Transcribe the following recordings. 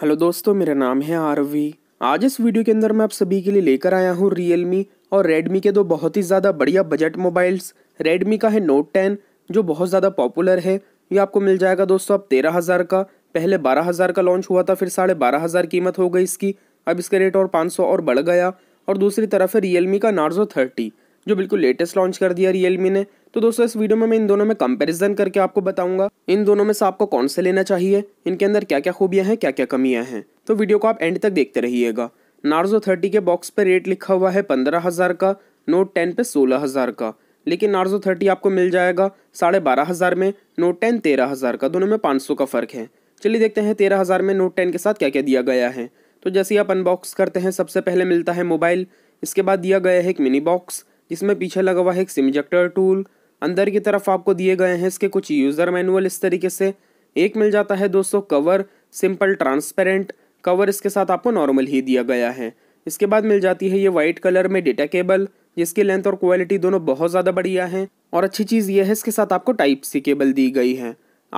hello दोस्तों मेरा नाम है आरवी आज इस वीडियो के अंदर मैं आप सभी के लिए लेकर आया हूँ रियलमी और रेडमी के दो बहुत ही ज़्यादा बढ़िया बजट मोबाइल्स रेडमी का है नोट टेन जो बहुत ज़्यादा पॉपुलर है ये आपको मिल जाएगा दोस्तों अब तेरह हज़ार का पहले बारह हज़ार का लॉन्च हुआ था फिर साढ़े बारह हज़ार कीमत हो गई इसकी अब इसका रेट और पाँच सौ और बढ़ गया और दूसरी तरफ है रियल का नार्जो थर्टी जो बिल्कुल लेटेस्ट लॉन्च कर दिया रियल ने तो दोस्तों इस वीडियो में मैं इन दोनों में कंपैरिजन करके आपको बताऊंगा इन दोनों में से आपको कौन से लेना चाहिए इनके अंदर क्या क्या खूबियां हैं क्या क्या कमियां हैं तो वीडियो को आप एंड तक देखते रहिएगा नार्जो थर्टी के बॉक्स पर रेट लिखा हुआ है पंद्रह हज़ार का नोट टेन पे सोलह हज़ार का लेकिन नार्जो थर्टी आपको मिल जाएगा साढ़े बारह हज़ार में नोट टेन तेरह हज़ार का दोनों में पाँच सौ का फ़र्क है चलिए देखते हैं तेरह हज़ार में नोट टेन के साथ क्या क्या दिया गया है तो जैसे ही आप अनबॉक्स करते हैं सबसे पहले मिलता है मोबाइल इसके बाद दिया गया है एक मिनी बॉक्स जिसमें पीछे लगा हुआ है एक सिम इजेक्टर टूल अंदर की तरफ आपको दिए गए हैं इसके कुछ यूज़र मैनुअल इस तरीके से एक मिल जाता है दोस्तों कवर सिंपल ट्रांसपेरेंट कवर इसके साथ आपको नॉर्मल ही दिया गया है इसके बाद मिल जाती है ये वाइट कलर में डेटा केबल जिसकी लेंथ और क्वालिटी दोनों बहुत ज़्यादा बढ़िया है और अच्छी चीज़ यह है इसके साथ आपको टाइप सी केबल दी गई है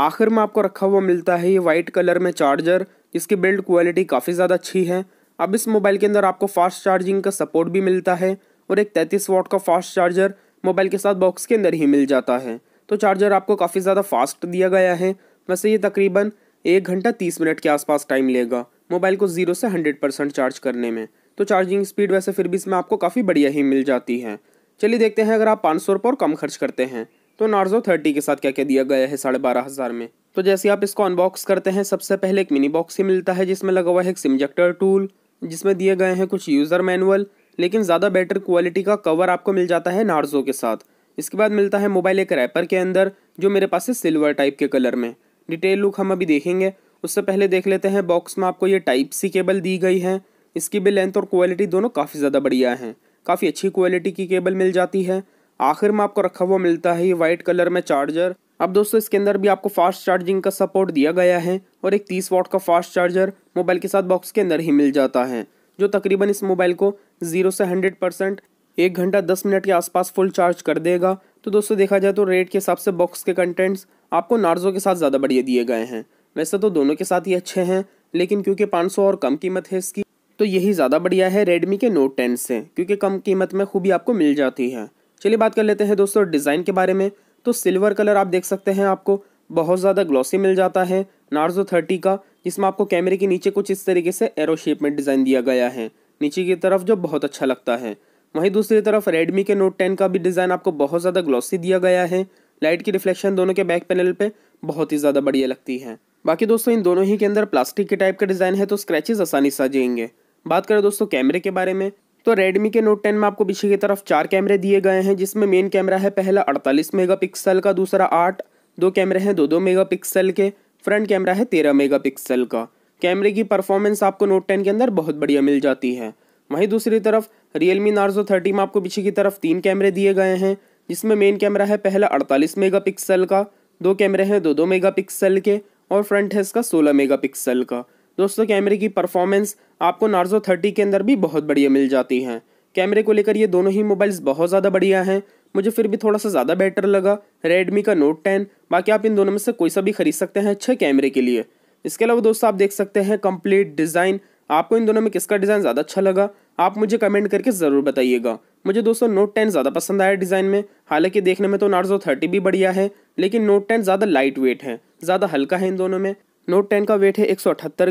आखिर में आपको रखा हुआ मिलता है ये वाइट कलर में चार्जर जिसकी बिल्ड क्वालिटी काफ़ी ज़्यादा अच्छी है अब इस मोबाइल के अंदर आपको फास्ट चार्जिंग का सपोर्ट भी मिलता है और एक तैंतीस वॉट का फास्ट चार्जर मोबाइल के साथ बॉक्स के अंदर ही मिल जाता है तो चार्जर आपको काफ़ी ज़्यादा फास्ट दिया गया है वैसे ये तकरीबन एक घंटा तीस मिनट के आसपास टाइम लेगा मोबाइल को ज़ीरो से हंड्रेड परसेंट चार्ज करने में तो चार्जिंग स्पीड वैसे फिर भी इसमें आपको काफ़ी बढ़िया ही मिल जाती है चलिए देखते हैं अगर आप पाँच सौ रुपये और कम खर्च करते हैं तो नार्जो थर्टी के साथ क्या क्या दिया गया है साढ़े बारह हज़ार में तो जैसे आप इसको अनबॉक्स करते हैं सबसे पहले एक मिनी बॉक्स ही मिलता है जिसमें लगा हुआ है एक सिमजेक्टर टूल जिसमें दिए गए हैं कुछ यूज़र मैनुअल लेकिन ज़्यादा बेटर क्वालिटी का कवर आपको मिल जाता है नार्जो के साथ इसके बाद मिलता है मोबाइल एक रैपर के अंदर जो मेरे पास है सिल्वर टाइप के कलर में डिटेल लुक हम अभी देखेंगे उससे पहले देख लेते हैं बॉक्स में आपको ये टाइप सी केबल दी गई है इसकी भी लेंथ और क्वालिटी दोनों काफ़ी ज़्यादा बढ़िया हैं काफ़ी अच्छी क्वालिटी की केबल मिल जाती है आखिर में आपको रखा हुआ मिलता है ये वाइट कलर में चार्जर अब दोस्तों इसके अंदर भी आपको फास्ट चार्जिंग का सपोर्ट दिया गया है और एक तीस वॉट का फास्ट चार्जर मोबाइल के साथ बॉक्स के अंदर ही मिल जाता है जो तकरीबन इस मोबाइल को जीरो से हंड्रेड परसेंट एक घंटा दस मिनट के आसपास फुल चार्ज कर देगा तो दोस्तों देखा जाए तो रेट के हिसाब से बॉक्स के कंटेंट्स आपको नार्जो के साथ ज़्यादा बढ़िया दिए गए हैं वैसे तो दोनों के साथ ही अच्छे हैं लेकिन क्योंकि पाँच और कम कीमत है इसकी तो यही ज़्यादा बढ़िया है रेडमी के नोट टेन से क्योंकि कम कीमत में खूबी आपको मिल जाती है चलिए बात कर लेते हैं दोस्तों डिज़ाइन के बारे में तो सिल्वर कलर आप देख सकते हैं आपको बहुत ज़्यादा ग्लॉसी मिल जाता है नार्जो थर्टी का जिसमें आपको कैमरे के नीचे कुछ इस तरीके से एरो शेप में डिज़ाइन दिया गया है नीचे की तरफ जो बहुत अच्छा लगता है वहीं दूसरी तरफ रेडमी के नोट टेन का भी डिज़ाइन आपको बहुत ज़्यादा ग्लॉसी दिया गया है लाइट की रिफ्लेक्शन दोनों के बैक पैनल पे बहुत ही ज़्यादा बढ़िया लगती है बाकी दोस्तों इन दोनों ही के अंदर प्लास्टिक के टाइप का डिज़ाइन है तो स्क्रैचेज आसानी से आ जाएंगे बात करें दोस्तों कैमरे के बारे में तो रेडमी के नोट 10 में आपको पीछे की तरफ चार कैमरे दिए गए हैं जिसमें मेन कैमरा है पहला 48 मेगापिक्सल का दूसरा 8 दो कैमरे हैं दो दो मेगापिक्सल के फ्रंट कैमरा है 13 मेगापिक्सल का कैमरे की परफॉर्मेंस आपको नोट टेन के अंदर बहुत बढ़िया मिल जाती है वहीं दूसरी तरफ रियल मी नार्जो थर्टी में आपको पीछे की तरफ तीन कैमरे दिए गए हैं जिसमें मेन कैमरा है पहला अड़तालीस मेगा का दो कैमरे हैं दो दो मेगा के और फ्रंट है इसका सोलह मेगा का दोस्तों कैमरे की परफॉर्मेंस आपको नार्जो थर्टी के अंदर भी बहुत बढ़िया मिल जाती है कैमरे को लेकर ये दोनों ही मोबाइल्स बहुत ज़्यादा बढ़िया हैं मुझे फिर भी थोड़ा सा ज़्यादा बेटर लगा रेडमी का नोट टेन बाकी आप इन दोनों में से कोई सा भी खरीद सकते हैं अच्छे कैमरे के लिए इसके अलावा दोस्तों आप देख सकते हैं कंप्लीट डिज़ाइन आपको इन दोनों में किसका डिज़ाइन ज़्यादा अच्छा लगा आप मुझे कमेंट करके ज़रूर बताइएगा मुझे दोस्तों नोट टेन ज़्यादा पसंद आया डिज़ाइन में हालांकि देखने में तो नार्जो थर्टी भी बढ़िया है लेकिन नोट टेन ज़्यादा लाइट वेट है ज़्यादा हल्का है इन दोनों में नोट टेन का वेट है एक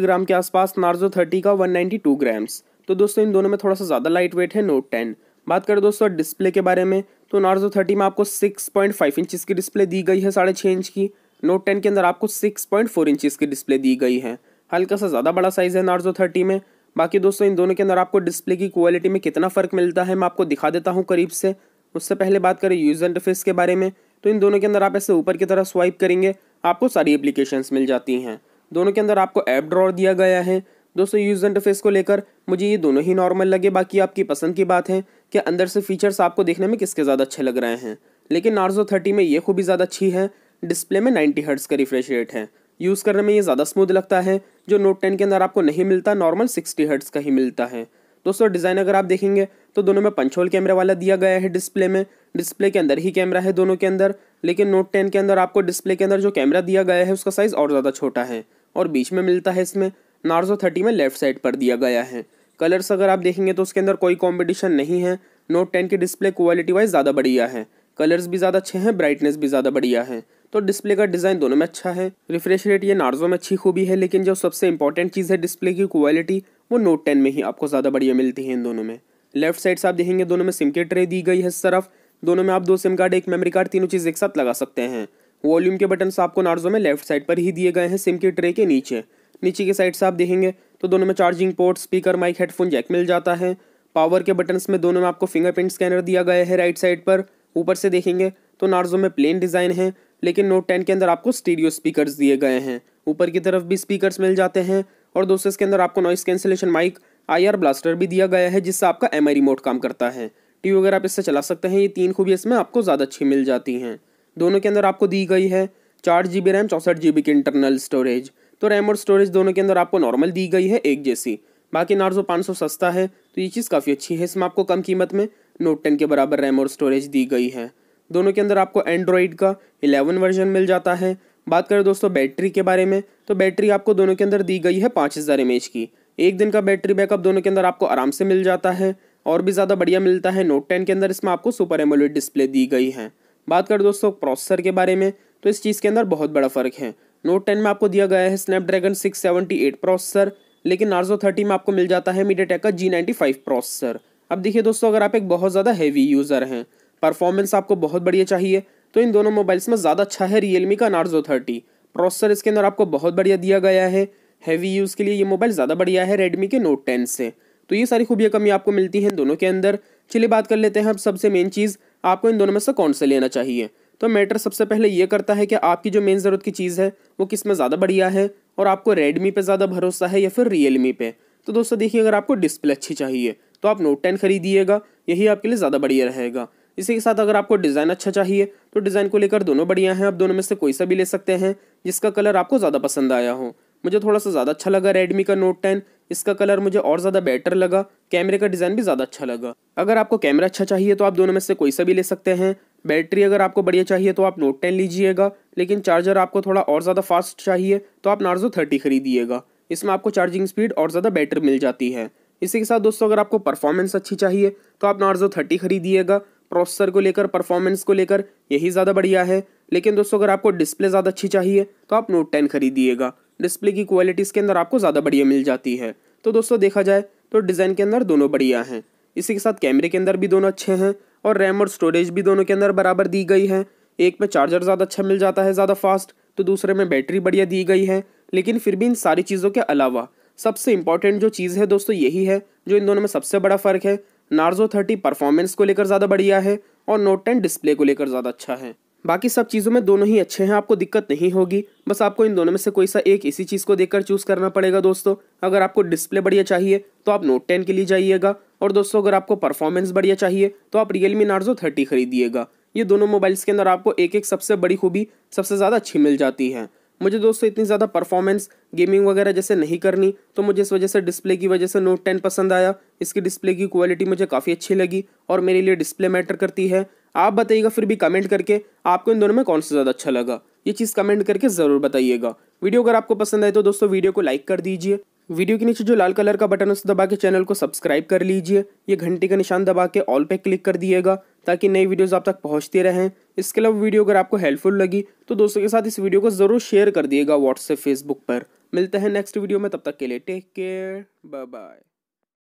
ग्राम के आसपास नार्जो थर्टी का वन ग्राम्स तो दोस्तों इन दोनों में थोड़ा सा ज़्यादा लाइट वेट है नोट टेन बात करें दोस्तों डिस्प्ले के बारे में तो नार्जो थर्टी में आपको सिक्स पॉइंट फाइव इंच की डिस्प्ले दी गई है साढ़े इंच की नोट टेन के अंदर आपको सिक्स पॉइंट फोर इंचज़ की डिस्प्ले दी गई है हल्का सा ज़्यादा बड़ा साइज़ है नार्जो थर्टी में बाकी दोस्तों इन दोनों के अंदर आपको डिस्प्ले की क्वालिटी में कितना फ़र्क मिलता है मैं आपको दिखा देता हूँ करीब से उससे पहले बात करें यूज़ इंटरफेस के बारे में तो इन दोनों के अंदर आप ऐसे ऊपर की तरह स्वाइप करेंगे आपको सारी एप्लीकेशंस मिल जाती हैं दोनों के अंदर आपको ऐप ड्रॉ दिया गया है दोस्तों यूज़ इंटरफेस को लेकर मुझे ये दोनों ही नॉर्मल लगे बाकी आपकी पसंद की बात है कि अंदर से फीचर्स आपको देखने में किसके ज़्यादा अच्छे लग रहे हैं लेकिन नार्जो थर्टी में ये खूबी ज़्यादा अच्छी है डिस्प्ले में 90 हर्ट्स का रिफ्रेश रेट है यूज़ करने में ये ज़्यादा स्मूथ लगता है जो नोट टेन के अंदर आपको नहीं मिलता नॉर्मल सिक्सटी हर्ट्स का ही मिलता है दोस्तों डिज़ाइन अगर आप देखेंगे तो दोनों में पंचोल कैमरा वाला दिया गया है डिस्प्ले में डिस्प्ले के अंदर ही कैमरा है दोनों के अंदर लेकिन नोट टेन के अंदर आपको डिस्प्ले के अंदर जो कैमरा दिया गया है उसका साइज़ और ज़्यादा छोटा है और बीच में मिलता है इसमें नार्जो थर्टी में लेफ्ट साइड पर दिया गया है कलर्स अगर आप देखेंगे तो उसके अंदर कोई कॉम्पिटिशन नहीं है नोट टेन की डिस्प्ले क्वालिटी वाइज ज़्यादा बढ़िया है कलर्स भी ज़्यादा अच्छे हैं ब्राइटनेस भी ज़्यादा बढ़िया है तो डिस्प्ले का डिज़ाइन दोनों में अच्छा है रिफ्रेश रेट ये नार्जो में अच्छी खूबी है लेकिन जो सबसे इंपॉर्टेंट चीज़ है डिस्प्ले की क्वालिटी वो नोट टेन में ही आपको ज़्यादा बढ़िया मिलती है इन दोनों में लेफ्ट साइड से आप देखेंगे दोनों में सिम की ट्रे दी गई है तरफ दोनों में आप दो सिम कार्ड एक मेमोरी कार्ड तीनों चीज़ एक साथ लगा सकते हैं वॉल्यूम के बटन आपको नार्जो में लेफ्ट साइड पर ही दिए गए हैं सिम के ट्रे के नीचे नीचे के साइड से आप देखेंगे तो दोनों में charging port speaker mic headphone jack मिल जाता है पावर के बटन्स में दोनों में आपको फिंगरप्रिंट स्कैनर दिया गया है राइट साइड पर ऊपर से देखेंगे तो नार्जो में प्लेन डिज़ाइन है लेकिन नोट टेन के अंदर आपको स्टीरियो स्पीकर दिए गए हैं ऊपर की तरफ भी स्पीकर्स मिल जाते हैं और दोस्तों इसके अंदर आपको noise cancellation mic IR blaster भी दिया गया है जिससे आपका एम रिमोट काम करता है टी वगैरह आप इससे चला सकते हैं ये तीन खूबी इसमें आपको ज़्यादा अच्छी मिल जाती हैं दोनों के अंदर आपको दी गई है चार जी बी रैम चौंसठ जी बी की इंटरनल स्टोरेज तो रैम और स्टोरेज दोनों के अंदर आपको नॉर्मल दी गई है एक जैसी बाकी नार्जो 500 सस्ता है तो ये चीज़ काफ़ी अच्छी है इसमें आपको कम कीमत में नोट टेन के बराबर रैम और स्टोरेज दी गई है दोनों के अंदर आपको एंड्रॉयड का इलेवन वर्जन मिल जाता है बात करें दोस्तों बैटरी के बारे में तो बैटरी आपको दोनों के अंदर दी गई है पाँच हज़ार एम की एक दिन का बैटरी बैकअप दोनों के अंदर आपको आराम से मिल जाता है और भी ज़्यादा बढ़िया मिलता है नोट टेन के अंदर इसमें आपको सुपर एमोलेड डिस्प्ले दी गई है बात करें दोस्तों प्रोसेसर के बारे में तो इस चीज़ के अंदर बहुत बड़ा फ़र्क है नोट टेन में आपको दिया गया है Snapdragon six seventy eight processor लेकिन नार्जो थर्टी में आपको मिल जाता है मीडिया टेक का जी नाइन्टी फाइव प्रोसेसर अब देखिए दोस्तों अगर आप एक बहुत ज़्यादा हैवी यूज़र हैं परफॉर्मेंस आपको बहुत बढ़िया चाहिए तो इन दोनों मोबाइल्स में ज़्यादा अच्छा है रियलमी का नार्जो थर्टी प्रोसेसर इसके अंदर आपको बहुत बढ़िया दिया गया है हैवी यूज़ के लिए ये मोबाइल ज़्यादा बढ़िया है रेडमी के नोट टेन से तो ये सारी खूबियाँ कमी आपको मिलती हैं दोनों के अंदर चलिए बात कर लेते हैं अब सबसे मेन चीज़ आपको इन दोनों में से कौन से लेना चाहिए तो मैटर सबसे पहले ये करता है कि आपकी जो मेन ज़रूरत की चीज़ है वो किस में ज़्यादा बढ़िया है और आपको रेडमी पर ज़्यादा भरोसा है या फिर रियलमी पे तो दोस्तों देखिए अगर आपको डिस्प्ले अच्छी चाहिए तो आप नोट टेन खरीदिएगा यही आपके लिए ज़्यादा बढ़िया रहेगा इसी के साथ अगर आपको डिज़ाइन अच्छा चाहिए तो डिज़ाइन को लेकर दोनों बढ़िया हैं आप दोनों में से कोई सा भी ले सकते हैं जिसका कलर आपको ज़्यादा पसंद आया हो मुझे थोड़ा सा ज़्यादा अच्छा लगा रेडमी का नोट टेन इसका कलर मुझे और ज़्यादा बेटर लगा कैमरे का डिज़ाइन भी ज़्यादा अच्छा लगा अगर आपको कैमरा अच्छा चाहिए तो आप दोनों में से कोई सा भी ले सकते हैं बैटरी अगर आपको बढ़िया चाहिए तो आप नोट टेन लीजिएगा लेकिन चार्जर आपको थोड़ा और ज़्यादा फास्ट चाहिए तो आप नार्जो थर्टी खरीदिएगा इसमें आपको चार्जिंग स्पीड और ज़्यादा बेटर मिल जाती है इसी के साथ दोस्तों अगर आपको परफॉर्मेंस अच्छी चाहिए तो आप नार्जो थर्टी खरीदिएगा प्रोसेसर को लेकर परफॉर्मेंस को लेकर यही ज़्यादा बढ़िया है लेकिन दोस्तों अगर आपको डिस्प्ले ज़्यादा अच्छी चाहिए तो आप नोट टेन खरीदिएगा डिस्प्ले की क्वालिटी इसके अंदर आपको ज़्यादा बढ़िया मिल जाती है तो दोस्तों देखा जाए तो डिज़ाइन के अंदर दोनों बढ़िया हैं इसी के साथ कैमरे के अंदर भी दोनों अच्छे हैं और रैम और स्टोरेज भी दोनों के अंदर बराबर दी गई है एक में चार्जर ज़्यादा अच्छा मिल जाता है ज़्यादा फास्ट तो दूसरे में बैटरी बढ़िया दी गई है लेकिन फिर भी इन सारी चीज़ों के अलावा सबसे इम्पॉर्टेंट जो चीज़ है दोस्तों यही है जो इन दोनों में सबसे बड़ा फ़र्क है नार्जो थर्टी परफॉर्मेंस को लेकर ज़्यादा बढ़िया है और नोट टेन डिस्प्ले को लेकर ज़्यादा अच्छा है बाकी सब चीज़ों में दोनों ही अच्छे हैं आपको दिक्कत नहीं होगी बस आपको इन दोनों में से कोई सा एक इसी चीज़ को देखकर चूज़ करना पड़ेगा दोस्तों अगर आपको डिस्प्ले बढ़िया चाहिए तो आप नोट टेन के लिए जाइएगा और दोस्तों अगर आपको परफॉर्मेंस बढ़िया चाहिए तो आप रियल मी नार्जो थर्टी खरीदिएगा ये दोनों मोबाइल्स के अंदर आपको एक एक सबसे बड़ी खूबी सबसे ज़्यादा अच्छी मिल जाती है मुझे दोस्तों इतनी ज़्यादा परफॉर्मेंस गेमिंग वगैरह जैसे नहीं करनी तो मुझे इस वजह से डिस्प्ले की वजह से नोट टेन पसंद आया इसकी डिस्प्ले की क्वालिटी मुझे काफ़ी अच्छी लगी और मेरे लिए डिस्प्ले मैटर करती है आप बताइएगा फिर भी कमेंट करके आपको इन दोनों में कौन सा ज़्यादा अच्छा लगा ये चीज़ कमेंट करके ज़रूर बताइएगा वीडियो अगर आपको पसंद आए तो दोस्तों वीडियो को लाइक कर दीजिए वीडियो के नीचे जो लाल कलर का बटन है उसे दबा के चैनल को सब्सक्राइब कर लीजिए ये घंटी का निशान दबा के ऑल पे क्लिक कर दिएगा ताकि नई वीडियोस आप तक पहुंचती रहें इसके अलावा वीडियो अगर आपको हेल्पफुल लगी तो दोस्तों के साथ इस वीडियो को ज़रूर शेयर कर दिएगा व्हाट्सएप फेसबुक पर मिलते हैं नेक्स्ट वीडियो में तब तक के लिए टेक केयर बाय बाय